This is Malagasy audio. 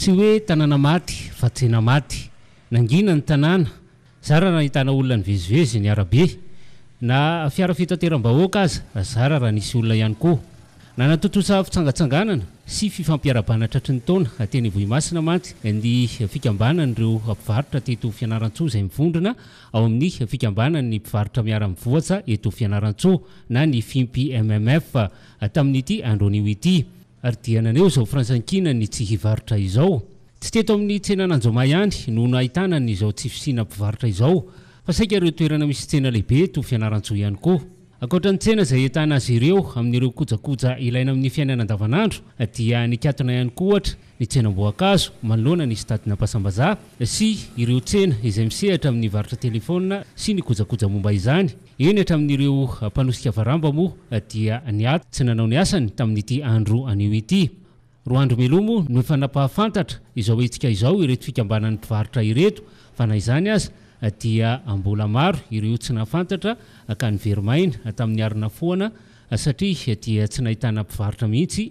tsy hoe tanàna maty faena maty nangina ny tanàna rah h itna olona nyvezivezy ny aabeahsyoona ihysy fifmitatr ny na ten voimasina maty ny fikambanany reo mpivaritra tet fianarantso zay mivondrona ao amin'ny fikambanany mpivaritra miara-voatsa et fianarantsoa na ny fimpymmf tamin'n'ity andronioity ary diananeo izao frantsan-kina ny tsy hivarotra izao tsy teto amin'ny tsena nanjomah ihany noho n ahitanany izao tsy fisihana mpivarotra izao fa saika ireo toerana misy tsena lehibe to fianaran-tso ihany koa ankoatra ny tsena izay etana azy ireo amin'n'ireo kojakoja ilaina amin'ny fiainana andavanandro dia nikatona ihany koa ohatra ytsenamboakazoanoloana nytnaahaaasy ireo sea izay misehatra amin'ny varitra telefona sy nikojakoja momba izany eny hata ain'ireomoikaaao dia nya tsy nanao ny asany tamin'n'ity andro anio ityhiaoenan'nyiaita ieiaaboaaoireo nakyeraina tan'ny aina anaaaia s nainaivaitra mihitsy